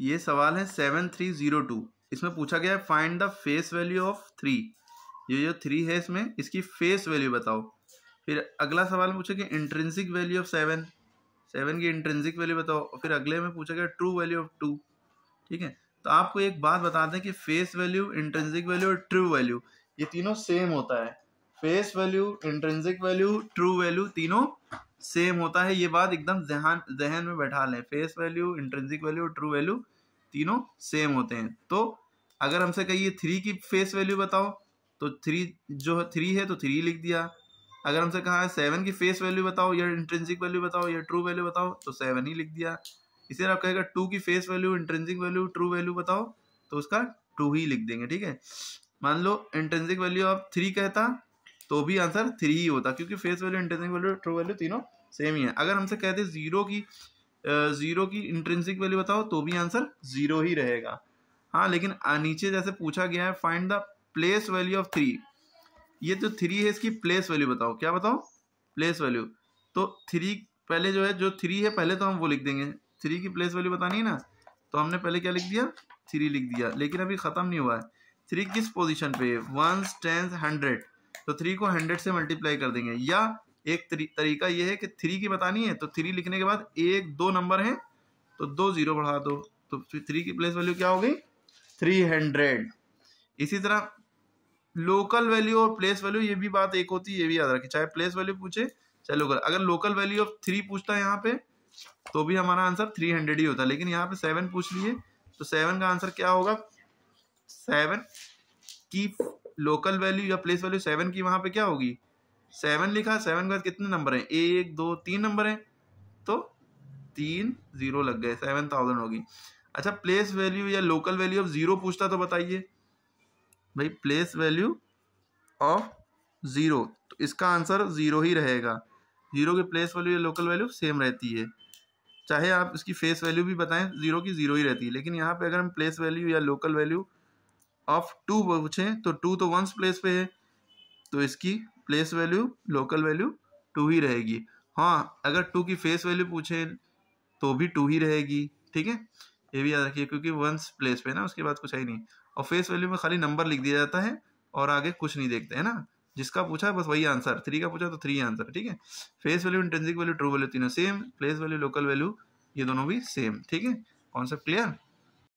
ये सवाल है सेवन थ्री ज़ीरो टू इसमें पूछा गया है find the face value of three ये जो थ्री है इसमें इसकी फेस वैल्यू बताओ फिर अगला सवाल में पूछा गया intrinsic value of seven seven की इंट्रेंसिक वैल्यू बताओ और फिर अगले में पूछा गया ट्रू वैल्यू ऑफ टू ठीक है तो आपको एक बात बता दें कि फेस वैल्यू इंट्रेंसिक वैल्यू और ट्रू वैल्यू ये तीनों सेम होता है face value intrinsic value true value तीनों सेम होता है ये बात एकदम जहन जहन में बैठा लें face value intrinsic value true value तीनों सेम होते हैं तो अगर हमसे कहिए थ्री की फेस वैल्यू बताओ तो थ्री जो थ्री है तो थ्री लिख दिया अगर हमसे कहा है सेवन की फेस वैल्यू बताओ या इंट्रेंसिक वैल्यू बताओ या ट्रू वैल्यू बताओ तो सेवन ही लिख दिया इसी आप कहेगा टू की face value intrinsic value true value बताओ तो उसका टू ही लिख देंगे ठीक है मान लो इंट्रेंसिक वैल्यू आप थ्री कहता तो भी आंसर थ्री ही होता क्योंकि face value intrinsic value true value तीनों सेम ही है अगर हमसे कहते जीरो की जीरो की इंट्रेंसिक वैल्यू बताओ तो भी आंसर जीरो ही रहेगा हाँ लेकिन नीचे जैसे पूछा गया है find the place value of three ये जो तो थ्री है इसकी प्लेस वैल्यू बताओ क्या बताओ प्लेस वैल्यू तो थ्री पहले जो है जो थ्री है पहले तो हम वो लिख देंगे थ्री की प्लेस वैल्यू बतानी है ना तो हमने पहले क्या लिख दिया थ्री लिख दिया लेकिन अभी ख़त्म नहीं हुआ है थ्री किस पोजीशन पे है वन टेंस हंड्रेड तो थ्री को हंड्रेड से मल्टीप्लाई कर देंगे या एक तरीका ये है कि थ्री की बतानी है तो थ्री लिखने के बाद एक दो नंबर है तो दो जीरो बढ़ा दो तो थ्री की प्लेस वैल्यू क्या हो गई थ्री हंड्रेड इसी तरह लोकल वैल्यू और प्लेस वैल्यू ये भी बात एक होती है ये भी याद रखें चाहे प्लेस वैल्यू पूछे चाहे लोकल अगर लोकल वैल्यू ऑफ थ्री पूछता है यहाँ पे तो भी हमारा आंसर थ्री हंड्रेड ही होता है लेकिन यहाँ पे सेवन पूछ लिए तो सेवन का आंसर क्या होगा सेवन की लोकल वैल्यू या प्लेस वैल्यू सेवन की वहाँ पे क्या होगी सेवन लिखा सेवन का कितने नंबर हैं एक दो तीन नंबर हैं तो तीन जीरो लग गए सेवन थाउजेंड होगी अच्छा प्लेस वैल्यू या लोकल वैल्यू ऑफ ज़ीरो पूछता तो बताइए भाई प्लेस वैल्यू ऑफ ज़ीरो तो इसका आंसर ज़ीरो ही रहेगा ज़ीरो की प्लेस वैल्यू या लोकल वैल्यू सेम रहती है चाहे आप इसकी फेस वैल्यू भी बताएं ज़ीरो की ज़ीरो ही रहती है लेकिन यहाँ पे अगर हम प्लेस वैल्यू या लोकल वैल्यू ऑफ टू पूछें तो टू तो वंस प्लेस पे है तो इसकी place value local value two ही रहेगी हाँ अगर टू की फेस वैल्यू पूछें तो भी टू ही रहेगी ठीक है ये भी याद रखिए क्योंकि वंस प्लेस पे ना उसके बाद कुछ है ही नहीं और फेस वैल्यू में खाली नंबर लिख दिया जाता है और आगे कुछ नहीं देखते है ना जिसका पूछा बस वही आंसर थ्री का पूछा तो थ्री आंसर ठीक है face value intrinsic value true value तीनों same place value local value ये दोनों भी सेम ठीक है कॉन्सेप्ट क्लियर